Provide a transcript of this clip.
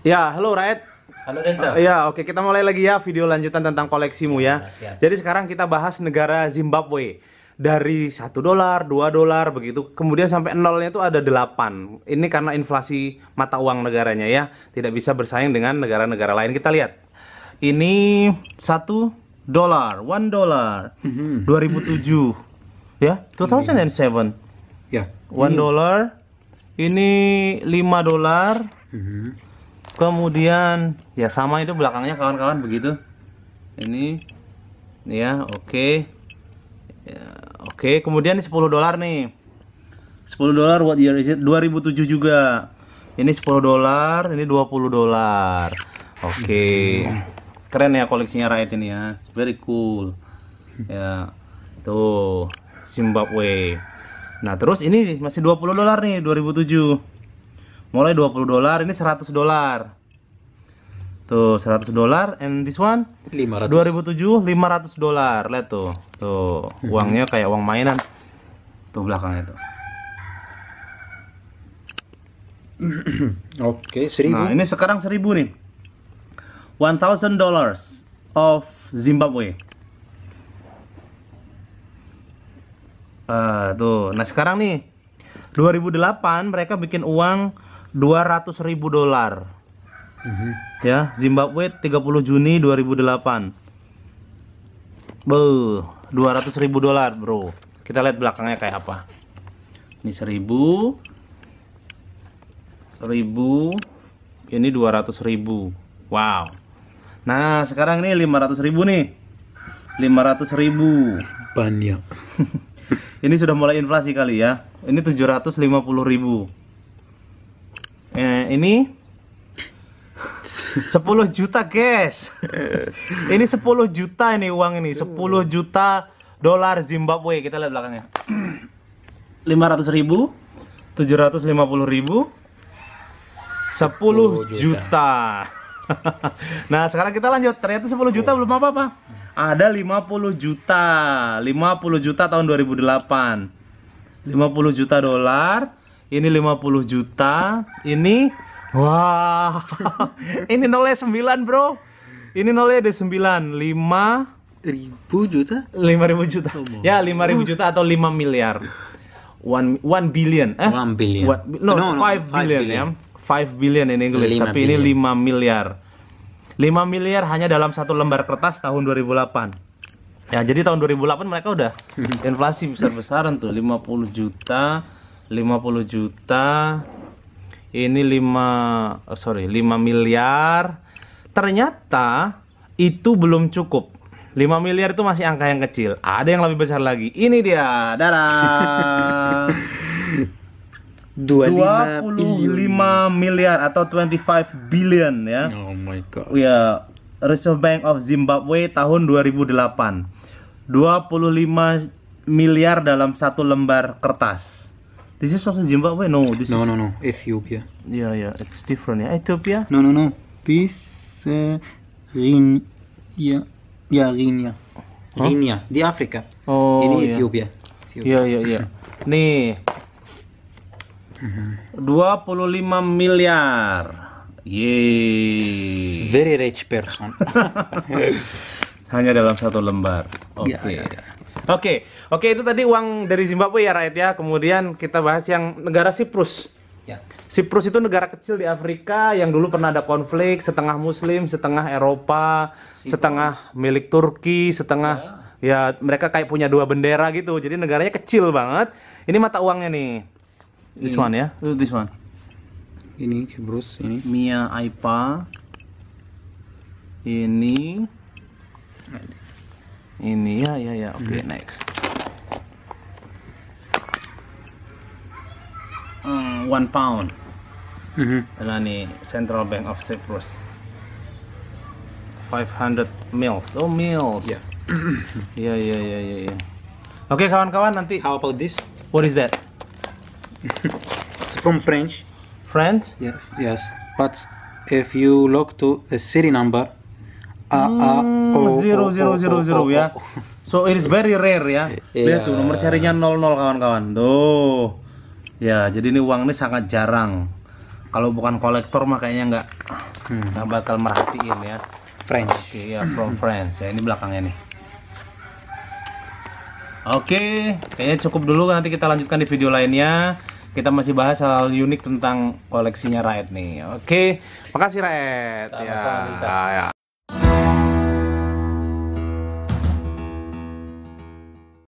Ya, halo Raed. Halo Uh, Ya, oke kita mulai lagi ya video lanjutan tentang koleksimu ya. Nah, Jadi sekarang kita bahas negara Zimbabwe. Dari satu dolar, dua dolar begitu. Kemudian sampai nolnya itu ada delapan. Ini karena inflasi mata uang negaranya ya, tidak bisa bersaing dengan negara-negara lain. Kita lihat. Ini satu dolar, one dollar, mm-hmm. dua ribu tujuh, ya, dua ribu tujuh ya, one dollar, ini lima dolar, mm-hmm kemudian ya sama itu belakangnya kawan-kawan begitu ini ini ya oke okay. ya, oke okay. kemudian ini 10 dolar nih 10 dolar what year is it 2007 juga ini 10 dolar ini 20 dolar oke okay. keren ya koleksinya Raid ini ya It's very cool ya tuh Zimbabwe nah terus ini masih 20 dolar nih 2007 mulai 20 dolar ini 100 dolar Tuh 100 dolar and this one 500. 2007 500 dolar. Lihat tuh. Tuh, uangnya kayak uang mainan. Tuh belakangnya tuh. Oke, okay, 1000. Nah, ini sekarang 1000 nih. 1000 dollars of Zimbabwe. Uh, tuh. Nah, sekarang nih 2008 mereka bikin uang 200.000 ribu dolar -hmm. ya Zimbabwe 30 Juni 2008 be 200 ribu dolar bro kita lihat belakangnya kayak apa ini 1000 1000 ini 200 ribu wow nah sekarang ini 500 ribu nih 500 ribu banyak ini sudah mulai inflasi kali ya ini 750 ribu eh, ini 10 juta guys ini 10 juta ini uang ini 10 juta dolar Zimbabwe kita lihat belakangnya 500 ribu 750 ribu 10 juta, nah sekarang kita lanjut ternyata 10 juta belum apa-apa ada 50 juta 50 juta tahun 2008 50 juta dolar ini 50 juta ini Wah. ini nolnya 9, Bro. Ini nolnya ada 9, 5 ribu juta? 5 ribu juta. Oh, ya, 5 ribu juta atau 5 miliar. 1 1 billion. Eh? 1 billion. What, no, no, no, no, five billion, billion, ya. 5 billion in English, 5 tapi billion. ini 5 miliar. 5 miliar hanya dalam satu lembar kertas tahun 2008. Ya, jadi tahun 2008 mereka udah inflasi besar-besaran tuh, 50 juta, 50 juta, ini 5 sorry 5 miliar ternyata itu belum cukup 5 miliar itu masih angka yang kecil ada yang lebih besar lagi ini dia darah 25, 25 lima miliar atau 25 billion ya oh my god ya Reserve Bank of Zimbabwe tahun 2008 25 miliar dalam satu lembar kertas This is also Zimbabwe? No, this no, is... No, no, Ethiopia. Yeah, yeah, it's different. Yeah. Ethiopia? No, no, no. This... Uh, Rin... Yeah. Yeah, Rinia. Huh? Rinia, the Africa. Oh, Ini yeah. Ethiopia. Ethiopia. Yeah, yeah, yeah. Nih. Mm -hmm. 25 miliar. Yeay. Very rich person. Hanya dalam satu lembar. Oke. Okay. Yeah, yeah, yeah. Oke, oke itu tadi uang dari Zimbabwe ya Raid ya. Kemudian kita bahas yang negara Siprus. Ya. Siprus itu negara kecil di Afrika yang dulu pernah ada konflik setengah Muslim, setengah Eropa, Siprus. setengah milik Turki, setengah ya. ya mereka kayak punya dua bendera gitu. Jadi negaranya kecil banget. Ini mata uangnya nih. This ini. one ya, this one. Ini Siprus ini. Mia Aipa. Ini. Ada ini ya ya ya oke okay, hmm. next um, one pound mm -hmm. nih Central Bank of Cyprus 500 mils oh mils ya ya ya ya ya oke kawan-kawan nanti how about this what is that it's from French French yeah yes but if you look to the city number A mm. Oh, oh, zero oh, zero oh, zero zero ya. So it is very rare ya. Iya. Lihat yeah. tuh nomor serinya 00 kawan-kawan. Tuh. Ya, jadi ini uang ini sangat jarang. Kalau bukan kolektor mah nggak nggak hmm. bakal merhatiin ya. French. Oke, okay, ya from France. Ya ini belakangnya nih. Oke, okay, kayaknya cukup dulu nanti kita lanjutkan di video lainnya kita masih bahas hal, unik tentang koleksinya Raed nih. Oke, makasih Raed. Sama -sama, ya. ya.